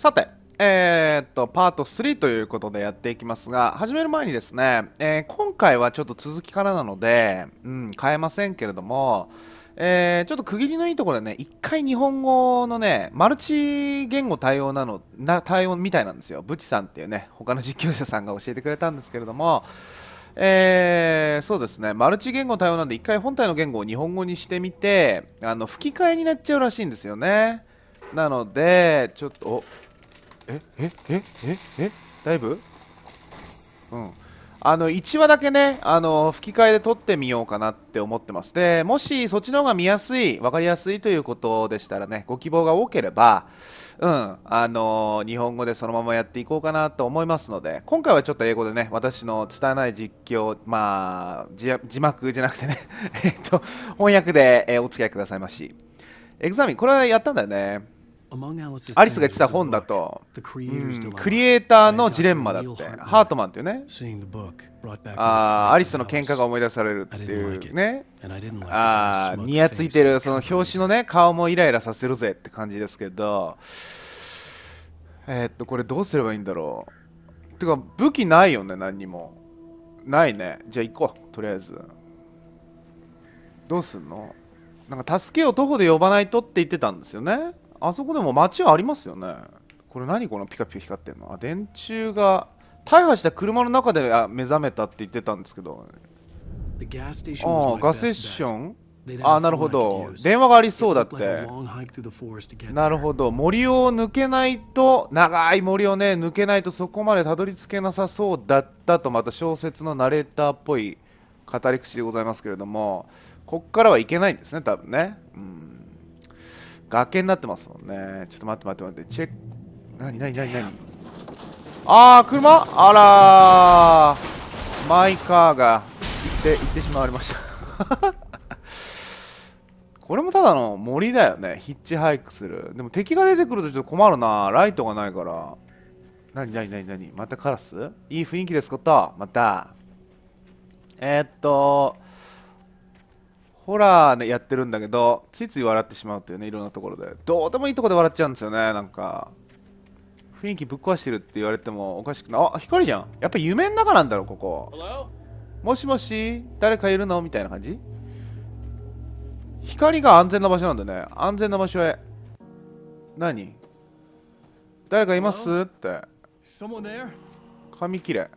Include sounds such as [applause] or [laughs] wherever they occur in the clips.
さて、えー、っと、パート3ということでやっていきますが、始める前にですね、えー、今回はちょっと続きからなので、うん、変えませんけれども、えー、ちょっと区切りのいいところでね、一回日本語のね、マルチ言語対応なの、な対応みたいなんですよ。ブチさんっていうね、他の実況者さんが教えてくれたんですけれども、えー、そうですね、マルチ言語対応なんで、一回本体の言語を日本語にしてみて、あの、吹き替えになっちゃうらしいんですよね。なので、ちょっと、おえええええだいぶうんあの1話だけねあの吹き替えで撮ってみようかなって思ってますでもしそっちの方が見やすい分かりやすいということでしたらねご希望が多ければうんあの日本語でそのままやっていこうかなと思いますので今回はちょっと英語でね私の拙い実況まあ字幕じゃなくてねえっと翻訳で、えお付き合いくださいましエグザミンこれはやったんだよねアリスが言ってた本だと、クリエイターのジレンマだって、ハートマンっていうね、あアリスの喧嘩が思い出されるっていうね、あニヤついてる、その表紙のね、顔もイライラさせるぜって感じですけど、えー、っと、これどうすればいいんだろう。てか、武器ないよね、何にも。ないね。じゃあ行こう、とりあえず。どうすんのなんか助けを徒歩で呼ばないとって言ってたんですよね。あそこでも街はありますよねこれ何このピカピカ光ってんのあ電柱が大破した車の中で目覚めたって言ってたんですけどああガスセッションああなるほど電話がありそうだってなるほど森を抜けないと長い森をね抜けないとそこまでたどり着けなさそうだったとまた小説のナレーターっぽい語り口でございますけれどもここからはいけないんですね多分ねうん崖になってますもんねちょっと待って待って待ってチェック何何何何ああ車あらーマイカーが行って行ってしまわれました [laughs] これもただの森だよねヒッチハイクするでも敵が出てくるとちょっと困るなライトがないから何何何何またカラスいい雰囲気ですことまたえー、っとホラーでやってるんだけどついつい笑ってしまうっていうねいろんなところでどうでもいいとこで笑っちゃうんですよねなんか雰囲気ぶっ壊してるって言われてもおかしくないあ光じゃんやっぱ夢の中なんだろここ、もしもし誰かいるのみたいな感じ光が安全な場所なんだね安全な場所へ何誰かいますって髪切れ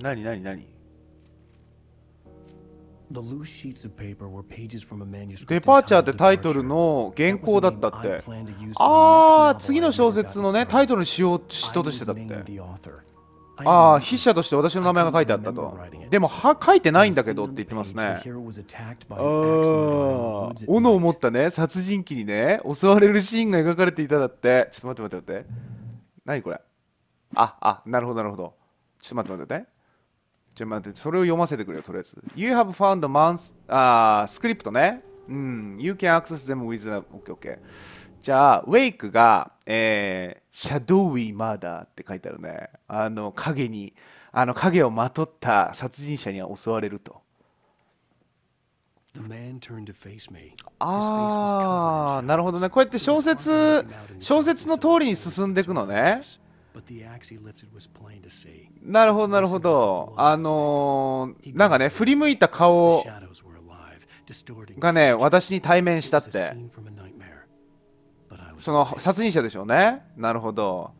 何何何 The loose sheets of paper were pages from a manuscript. デパーチャーってタイトルの原稿だったって。ああ、次の小説のね、タイトルにしよう人としてだって。ああ、筆者として私の名前が書いてあったと。でも、は書いてないんだけどって言ってますね。ああ、斧を持ったね、殺人鬼にね、襲われるシーンが描かれていただって。ちょっと待って待って待って。何これあ、あ、なるほどなるほど。ちょっと待って待って待って。ちょ、待って、それを読ませてくれよ、とりあえず。You have found a month, あスクリプトね。うん、You can access them with a, OK, OK. じゃあ、ウェイクが、えー、シャドウィーマーダーって書いてあるね。あの、影に、あの、影をまとった殺人者には襲われると。ああ、なるほどね。こうやって小説、小説の通りに進んでいくのね。なるほどなるほどあのー、なんかね振り向いた顔がね私に対面したってその殺人者でしょうねなるほど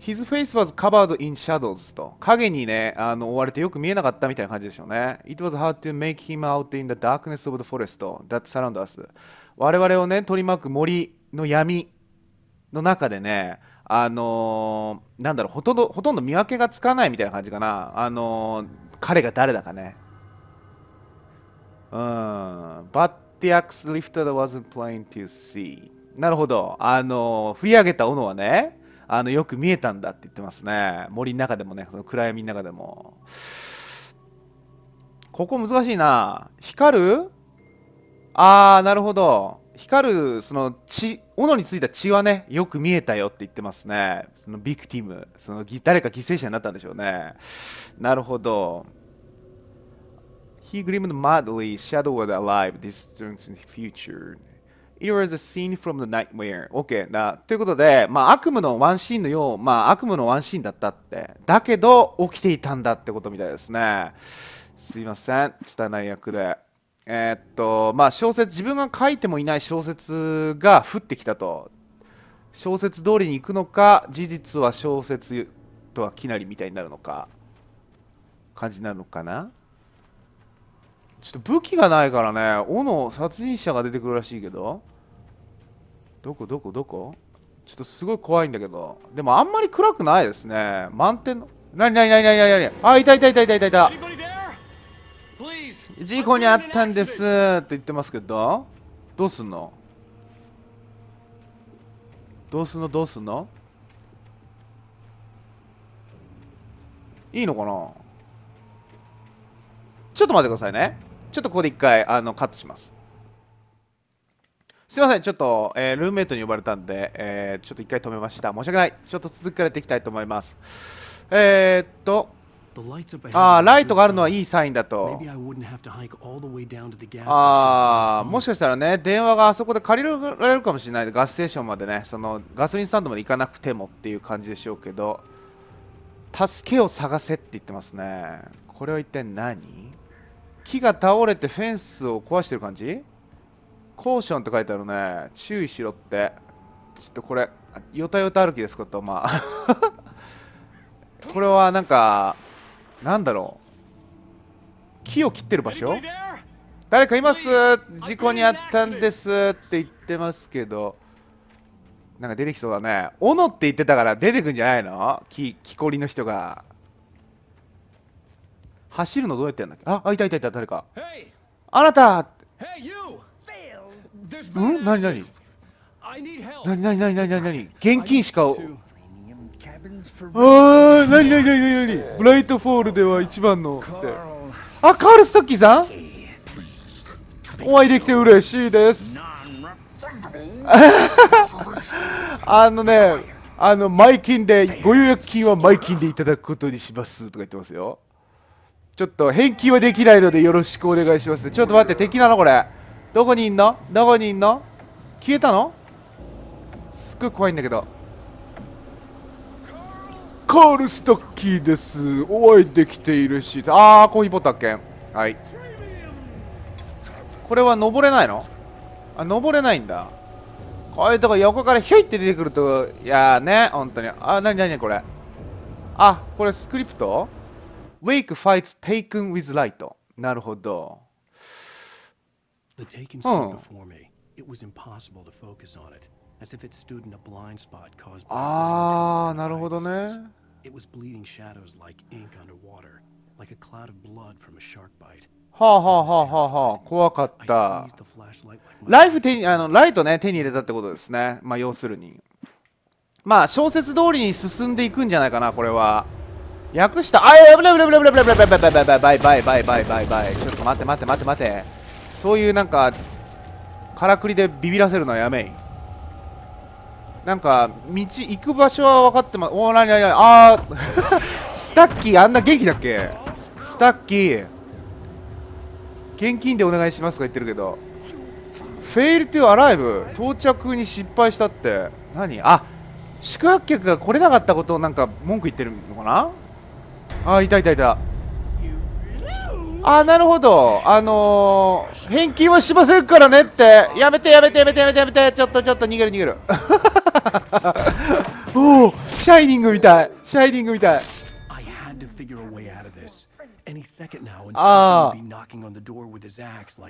His face was covered in shadows と影にねあの追われてよく見えなかったみたいな感じでしょうね It was hard to make him out in the darkness of the forest that surround us 我々をね取り巻く森の闇の中でねあのー、なんだろうほとんどほとんど見分けがつかないみたいな感じかなあのー、彼が誰だかねうん But the axe lifted wasn't plain to see なるほどあのー、振り上げた斧はねあのよく見えたんだって言ってますね森の中でもねその暗闇の中でもここ難しいな光るあーなるほど光るその血斧についた血はねよく見えたよって言ってますねそのビクティムその誰か犠牲者になったんでしょうねなるほど He grimmed madly, shadow was alive, distance in the future. It was a scene from the nightmare. OK だ。ということで、まあ、悪夢のワンシーンのよう、まあ、悪夢のワンシーンだったって。だけど、起きていたんだってことみたいですね。すいません。拙い役で。えー、っとまあ小説自分が書いてもいない小説が降ってきたと小説通りに行くのか事実は小説とはきなりみたいになるのか感じなのかなちょっと武器がないからね斧殺人者が出てくるらしいけどどこどこどこちょっとすごい怖いんだけどでもあんまり暗くないですね満点の何何何何何何あいたいたいたいたいたいた事故にあったんですって言ってますけどどうすんのどうすんのどうすんのいいのかなちょっと待ってくださいねちょっとここで一回あのカットしますすいませんちょっと、えー、ルームメイトに呼ばれたんで、えー、ちょっと一回止めました申し訳ないちょっと続きからやっていきたいと思いますえー、っとああ、ライトがあるのはいいサインだと。ああ、もしかしたらね、電話があそこで借りられるかもしれないで、ガスステーションまでね、そのガソリンスタンドまで行かなくてもっていう感じでしょうけど、助けを探せって言ってますね。これは一体何木が倒れてフェンスを壊してる感じコーションって書いてあるね。注意しろって。ちょっとこれ、よたよた歩きですこと、まあこれはなんか、なんだろう木を切ってる場所誰かいます事故に遭ったんですって言ってますけどなんか出てきそうだね斧って言ってたから出てくんじゃないの木木こりの人が走るのどうやってやるんだっけああいたいたいた誰かあなたうん何何何何何何何現金しかあー、なになになになにブライトフォールでは一番のって。あ、カール・ストッキーさんお会いできて嬉しいです。[laughs] あのね、あの、前金で、ご予約金は前金でいただくことにしますとか言ってますよ。ちょっと、返金はできないのでよろしくお願いします。ちょっと待って、敵なのこれ。どこにいんのどこにいんの消えたのすっごい怖いんだけど。カール・ストッキーですお会いできているしああコーヒーポタッケンはいこれは登れないのあ登れないんだこういうとこ横からひュいって出てくるといやーね本当にあなになにこれあこれスクリプト Wake fights taken with light なるほど The taken before me. It was impossible to focus on it. as if it stood in a blind spot caused by ああ、なるほどね。It was bleeding shadows like ink underwater, like a cloud of blood from a shark bite. はあはあはあはあはあ、怖かった。ライフ手にあのライトね手に入れたってことですね。まあ要するに。まあ小説通りに進んでいくんじゃないかなこれは。訳した。あやぶれぶれぶれぶれぶれぶれぶれぶれぶれぶれぶれぶれぶれぶれぶれぶれちょっと待って待って待って待って。そういうなんかからくりでビビらせるのはやめい。なんか道行く場所は分かってますおお何に何ああ [laughs] スタッキーあんな元気だっけスタッキー現金でお願いしますとか言ってるけどフェイルトゥアライブ到着に失敗したって何あ宿泊客が来れなかったことをなんか文句言ってるのかなあいたいたいたあなるほどあのー、返金はしませんからねってやめてやめてやめてやめてやめてちょっとちょっと逃げる逃げる [laughs] おおシャイニングみたいシャイニングみたいああ [laughs]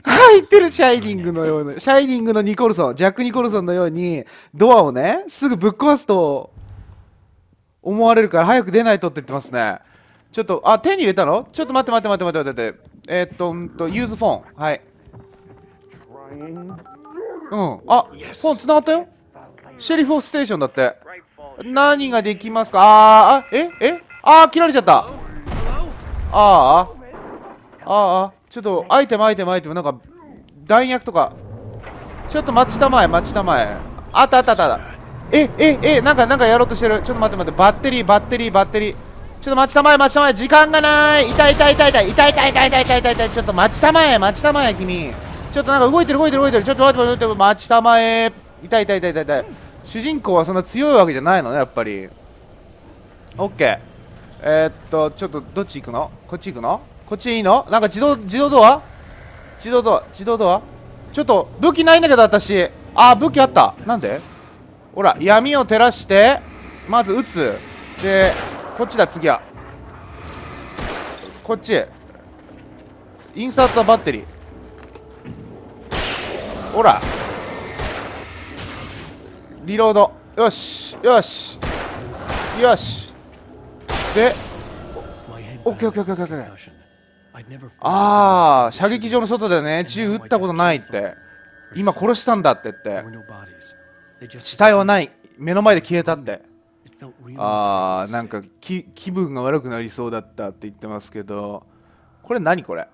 入ってるシャイニングのようなシャイニングのニコルソンジャック・ニコルソンのようにドアをねすぐぶっ壊すと思われるから早く出ないとって言ってますねちょっと、あ、手に入れたのちょっと待って待って待って待って待って。えー、っと、うんと、ユーズフォン。はい。うん。あ、フォン繋がったよ。シェリフォーステーションだって。何ができますかあー、あ、ええあー、切られちゃった。ああ。ああ。ちょっと、アイテムアイテムアイテム。なんか、弾薬とか。ちょっと待ちたまえ、待ちたまえ。あったあったあった。え、え、え、なんか、なんかやろうとしてる。ちょっと待って待って。バッテリー、バッテリー、バッテリー。ちょっと待ちたまえ待ちたまえ時間がない痛い痛い痛い痛い痛い痛い痛い痛い痛い痛い痛いちょっと待ちたまえ待ちたまえ君ちょっとなんか動いてる動いてる動いてるちょっと待って待って待って待ちたまえ痛い痛い痛い痛い痛い主人公はそんな強いわけじゃないのねやっぱりオッケーえー、っとちょっとどっち行くのこっち行くのこっちいいのなんか自動自動ドア自動ドア自動ドアちょっと武器ないんだけど私あ武器あったなんでほら闇を照らしてまず撃つでこっちだ次はこっちインサートバッテリーほらリロードよしよしよしでオッケーオッケーオッケーオッケーああ射撃場の外でね銃撃ったことないって今殺したんだってって死体はない目の前で消えたってああなんか気気分が悪くなりそうだったって言ってますけどこれ何これ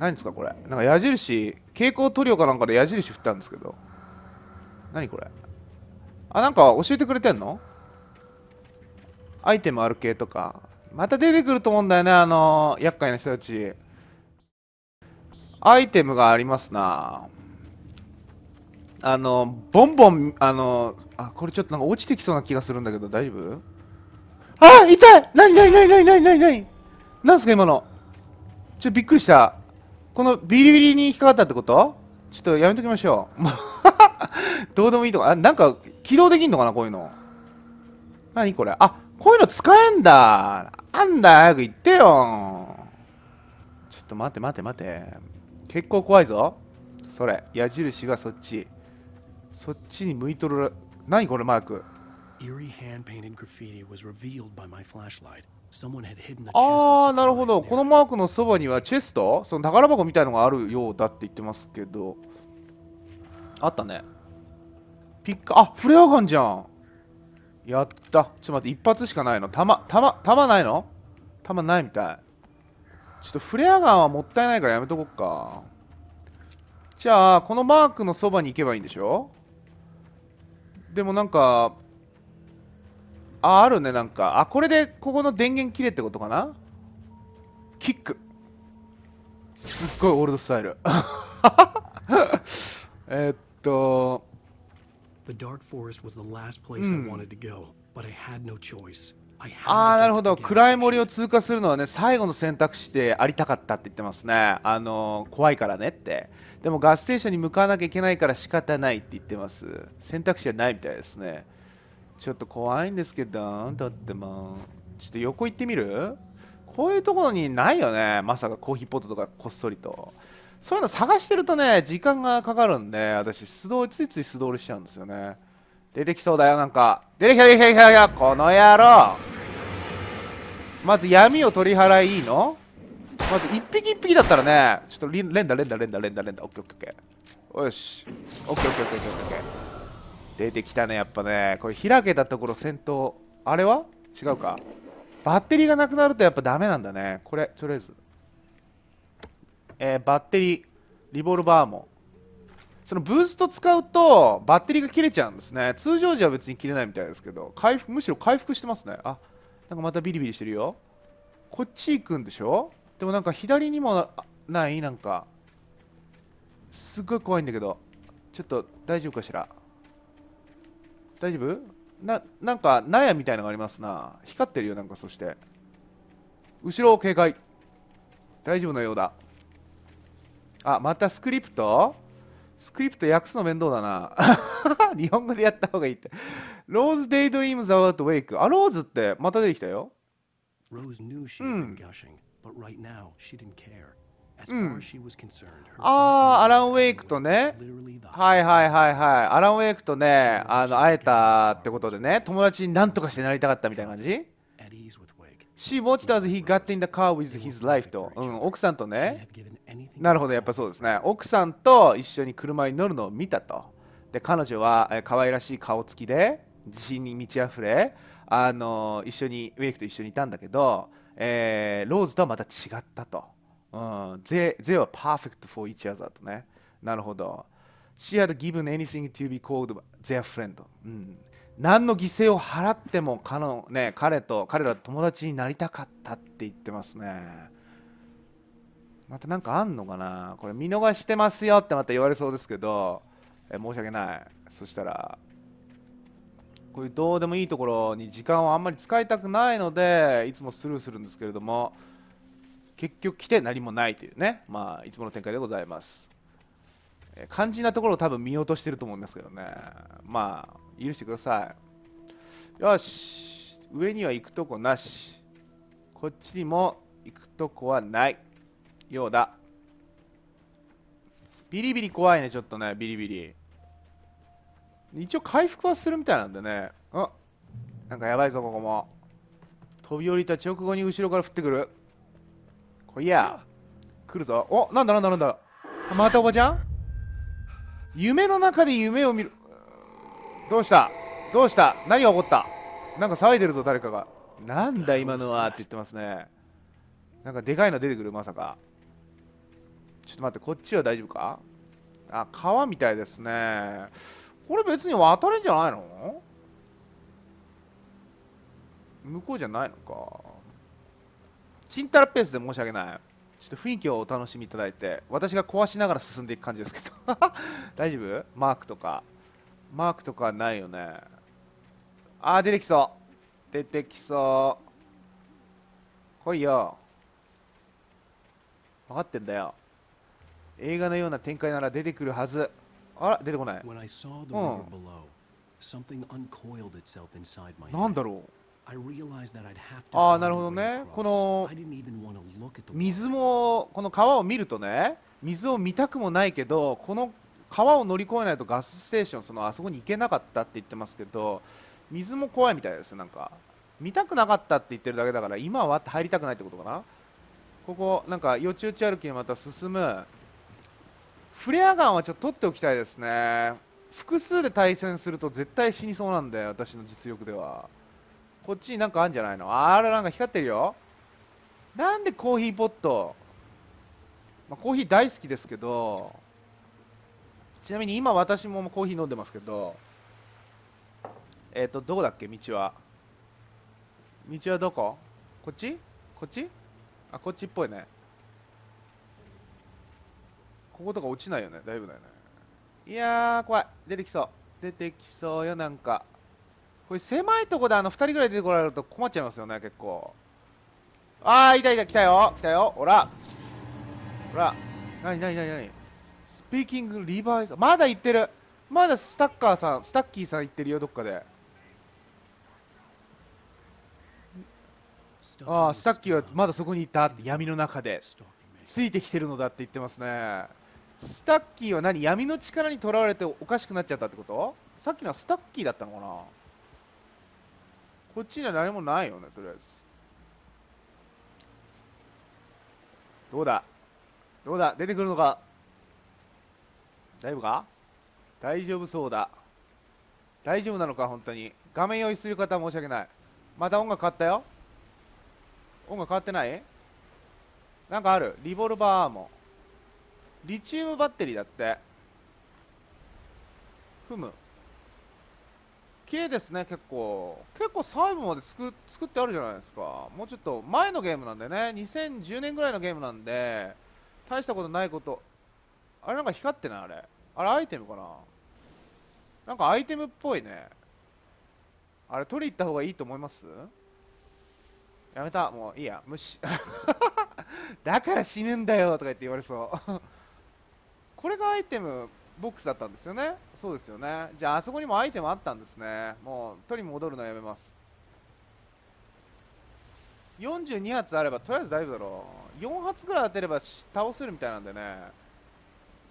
何ですかこれなんか矢印蛍光塗料かなんかで矢印振ったんですけど何これあなんか教えてくれてんのアイテムある系とかまた出てくると思うんだよねあのー、厄介な人たちアイテムがありますなあのボンボンあのあこれちょっとなんか落ちてきそうな気がするんだけど大丈夫あ痛いなになになになになになになになんすか今のちょっとびっくりしたこのビリビリに引っかかったってことちょっとやめときましょう [laughs] どうでもいいとかあなんか起動できんのかなこういうの何これあこういうの使えんだあんだ早く言ってよちょっと待って待って待って結構怖いぞそれ矢印がそっちそっちに向いとるな何これマークああ、なるほど。このマークのそばにはチェストその宝箱みたいのがあるようだって言ってますけど。あったね。ピッカ、あフレアガンじゃん。やった。ちょっと待って、一発しかないの。弾、弾、弾ないの弾ないみたい。ちょっとフレアガンはもったいないからやめとこっか。じゃあ、このマークのそばに行けばいいんでしょでもなんかああるねなんかあこれでここの電源切れってことかなキックすっごいオールドスタイルえっと The dark forest was the last place I wanted to go, but I had no choice. ああなるほど暗い森を通過するのはね最後の選択肢でありたかったって言ってますねあのー、怖いからねってでもガステーションに向かわなきゃいけないから仕方ないって言ってます選択肢はないみたいですねちょっと怖いんですけどだってまあちょっと横行ってみるこういうところにないよねまさかコーヒーポットとかこっそりとそういうの探してるとね時間がかかるんで私素通りついつい素通りしちゃうんですよね出てきそうだよ、なんか。出てきた、出てきた、出てきた、この野郎。まず闇を取り払いいいのまず一匹一匹だったらね、ちょっと連打、連打、連打、連打、連打、オッケーオッケーオッケー。よし。オッケーオッケーオッケーオッケーッケー。出てきたね、やっぱね。これ開けたところ戦闘。あれは違うか。バッテリーがなくなるとやっぱダメなんだね。これ、とりあえず。えー、バッテリー、リボルバーも。そのブースト使うとバッテリーが切れちゃうんですね通常時は別に切れないみたいですけど回復むしろ回復してますねあなんかまたビリビリしてるよこっち行くんでしょでもなんか左にもないなんかすっごい怖いんだけどちょっと大丈夫かしら大丈夫ななんか納屋みたいのがありますな光ってるよなんかそして後ろを警戒大丈夫のようだあまたスクリプトスクリプト訳すの面倒だな。[laughs] 日本語でやった方がいいって。ローズ・デイドリーム・ザ・ワート・ウェイク。あ、ローズってまた出てきたよ。Rose knew she had been gushing, but right now she didn't care. r s e ああ、アラン・ウェイクとね。はいはいはいはい。アラン・ウェイクとね、あの会えたってことでね、友達になんとかしてなりたかったみたいな感じ She watched as he got in the car with his life と、うん、奥さんとね、なるほど、やっぱそうですね。奥さんと一緒に車に乗るのを見たと。で、彼女は、えー、可愛らしい顔つきで、自信に満ち溢れ、あのー、一緒に、ウェイクと一緒にいたんだけど、えー、ローズとはまた違ったと。うん、they, they were perfect for each other とね。なるほど。She had given anything to be called their friend. うん何の犠牲を払っても彼の、ね、彼と彼ら友達になりたかったって言ってますねまた何かあんのかなこれ見逃してますよってまた言われそうですけどえ申し訳ないそしたらこういうどうでもいいところに時間をあんまり使いたくないのでいつもスルーするんですけれども結局来て何もないというねまあいつもの展開でございます肝心なところを多分見落としてると思いますけどねまあ許してくださいよし上には行くとこなしこっちにも行くとこはないようだビリビリ怖いねちょっとねビリビリ一応回復はするみたいなんでねあなんかやばいぞここも飛び降りた直後に後ろから降ってくるこいや来るぞおなんだなんだなんだまたおばちゃん夢の中で夢を見るどうしたどうした何が起こったなんか騒いでるぞ誰かがなんだ今のはって言ってますねなんかでかいの出てくるまさかちょっと待ってこっちは大丈夫かあ川みたいですねこれ別に渡れんじゃないの向こうじゃないのかちんたらペースで申し訳ないちょっと雰囲気をお楽しみいただいて私が壊しながら進んでいく感じですけど [laughs] 大丈夫マークとかマークとかないよねあー出てきそう出てきそう来いよ分かってんだよ映画のような展開なら出てくるはずあら出てこない、うん、なんだろうああなるほどねこの水もこの川を見るとね水を見たくもないけどこの川を乗り越えないとガスステーションそのあそこに行けなかったって言ってますけど水も怖いみたいですなんか見たくなかったって言ってるだけだから今は入りたくないってことかなここなんかよちよち歩きにまた進むフレアガンはちょっと取っておきたいですね複数で対戦すると絶対死にそうなんで私の実力ではこっちになんかあるんじゃないのあらなんか光ってるよなんでコーヒーポット、まあ、コーヒー大好きですけどちなみに今私もコーヒー飲んでますけどえっ、ー、とどこだっけ道は道はどここっちこっちあこっちっぽいねこことか落ちないよねだいぶだよねいやー怖い出てきそう出てきそうよなんかこれ狭いとこであの2人ぐらい出てこられると困っちゃいますよね結構ああいたいた来たよ来たよおらほら何何何何ピーキングリバイスまだ行ってるまだスタッカーさんスタッキーさん行ってるよどっかでああスタッキーはまだそこにいたって闇の中でついてきてるのだって言ってますねスタッキーは何闇の力にとらわれておかしくなっちゃったってことさっきのはスタッキーだったのかなこっちには何もないよねとりあえずどうだどうだ出てくるのか大丈夫か大丈夫そうだ大丈夫なのか本当に画面用意する方は申し訳ないまた音楽変わったよ音楽変わってないなんかあるリボルバーアーモンリチウムバッテリーだってふむ綺麗ですね結構結構細部まで作作ってあるじゃないですかもうちょっと前のゲームなんでね2010年ぐらいのゲームなんで大したことないことあれなんか光ってないあれあれアイテムかななんかアイテムっぽいねあれ取り行った方がいいと思いますやめたもういいや無視 [laughs] だから死ぬんだよとか言って言われそう [laughs] これがアイテムボックスだったんですよねそうですよねじゃああそこにもアイテムあったんですねもう取り戻るのやめます42発あればとりあえず大丈夫だろう4発ぐらい当てれば倒せるみたいなんでね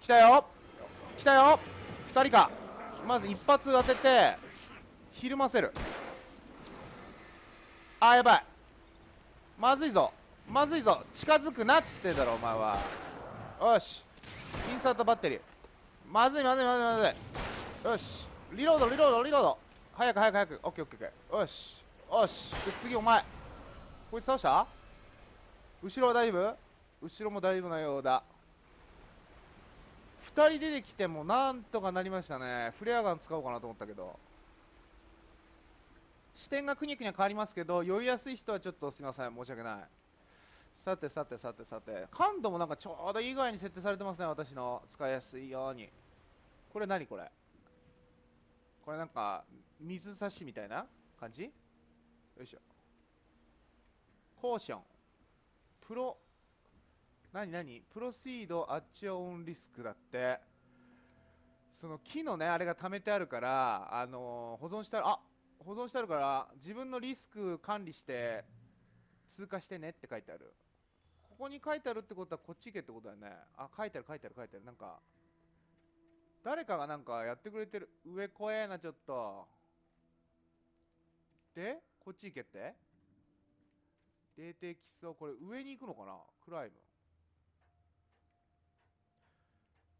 来たよ来たよ2人かまず一発当ててひるませるあーやばいまずいぞまずいぞ近づくなっつってんだろお前はよしインサートバッテリーまずいまずいまずいまずいよしリロードリロードリロード早く早く早くオッケーオッケーよしよしで次お前こいつ倒した後ろは大丈夫後ろも大丈夫なようだ2人出てきてもなんとかなりましたねフレアガン使おうかなと思ったけど視点がくにくに変わりますけど酔いやすい人はちょっとすいません申し訳ないさてさてさてさて感度もなんかちょうどいい具合に設定されてますね私の使いやすいようにこれ何これこれなんか水差しみたいな感じよいしょコーションプロ何何プロシードアッチオンリスクだってその木のねあれが貯めてあるからあのー、保存したらあ保存してあるから自分のリスク管理して通過してねって書いてあるここに書いてあるってことはこっち行けってことだよねあ書いてある書いてある書いてあるなんか誰かがなんかやってくれてる上怖えなちょっとでこっち行けって出てきそうこれ上に行くのかなクライム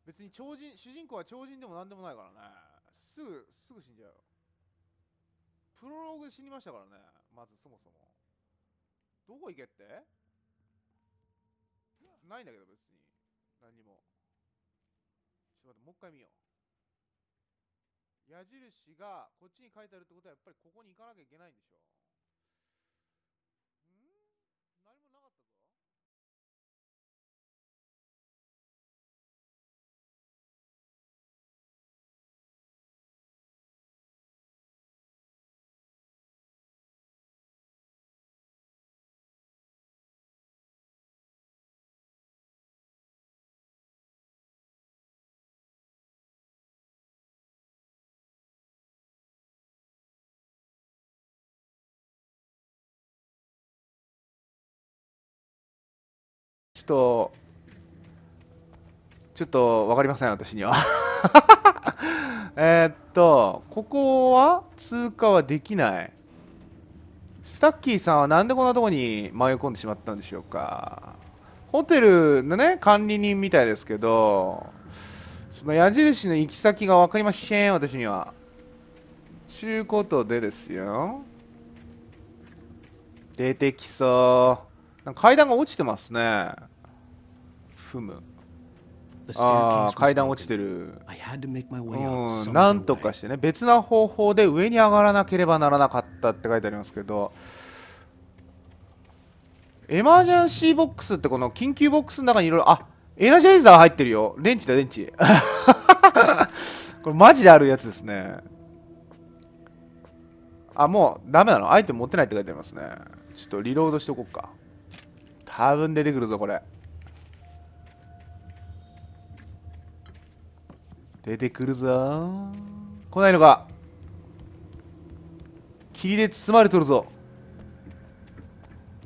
別に超人主人公は超人でも何でもないからねすぐすぐ死んじゃうよプロローグで死にましたからねまずそもそもどこ行けってないんだけど別に何にもちょっと待ってもう一回見よう矢印がこっちに書いてあるってことはやっぱりここに行かなきゃいけないんでしょちょっとちょっと分かりません私には [laughs] えっとここは通過はできないスタッキーさんはなんでこんなとこに迷い込んでしまったんでしょうかホテルのね管理人みたいですけどその矢印の行き先が分かりません私にはちゅうことでですよ出てきそう階段が落ちてますね踏むああ階段落ちてるうんなんとかしてね別な方法で上に上がらなければならなかったって書いてありますけどエマージャンシーボックスってこの緊急ボックスの中にいろいろあエナジャイザー入ってるよ電池だ電池 [laughs] これマジであるやつですねあもうダメなのアイテム持ってないって書いてありますねちょっとリロードしておこうか多分出てくるぞこれ出てくるぞ来ないのか霧で包まれとるぞ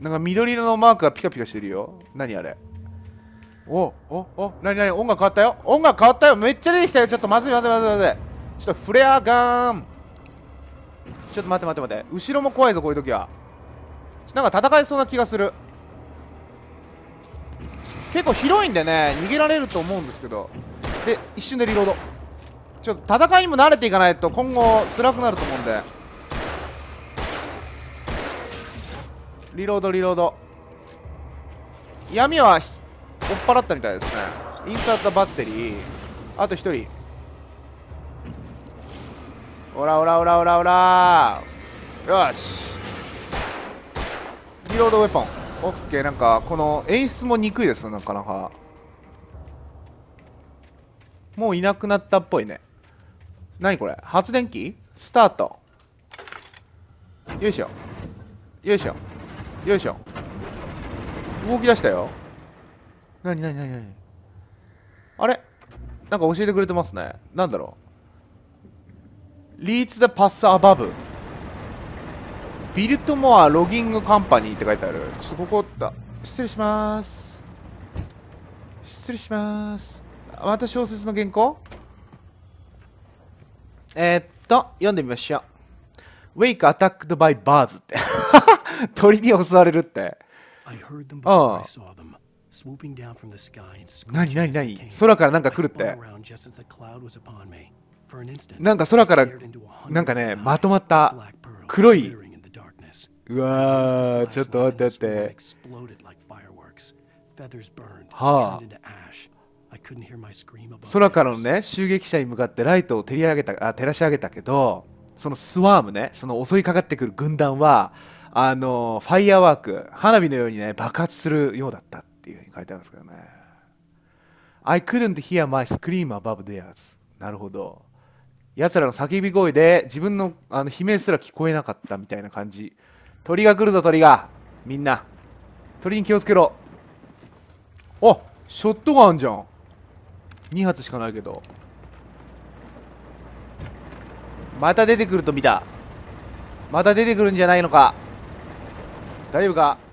なんか緑色のマークがピカピカしてるよ何あれおおお何何音楽変わったよ音楽変わったよめっちゃ出てきたよちょっとまずいまずいまずいまずいちょっとフレアガンちょっと待って待って待って後ろも怖いぞこういう時はなんか戦えそうな気がする結構広いんでね逃げられると思うんですけどで一瞬でリロードちょっと戦いにも慣れていかないと今後辛くなると思うんでリロードリロード闇は追っ払ったみたいですねインサートバッテリーあと1人おらおらおらおらおらよしリロードウェポンオッケーなんかこの演出も憎いですなかなかもういなくなったっぽいね何これ発電機スタートよいしょよいしょよいしょ動き出したよなになになになにあれなんか教えてくれてますねなんだろうリーツ・ザ・パス・アバブビルトモア・ロギング・カンパニーって書いてあるちょっとここだ失礼します失礼しますまた小説の原稿えー、っと、読んでみましょう。Wake attacked by birds って。[laughs] 鳥に襲われるって。ああ。何何何空からなんか来るって。なんか空から、なんかね、まとまった黒い。うわー、ちょっと待って待って。はあ。空からのね襲撃者に向かってライトを照り上げたあ照らし上げたけどそのスワームねその襲いかかってくる軍団はあのファイアワーク花火のようにね爆発するようだったっていうふうに書いてあるんですけどね I couldn't hear my scream above theirs なるほど奴らの叫び声で自分のあの悲鳴すら聞こえなかったみたいな感じ鳥が来るぞ鳥がみんな鳥に気をつけろあショットガンじゃん2発しかないけどまた出てくると見たまた出てくるんじゃないのか大丈夫か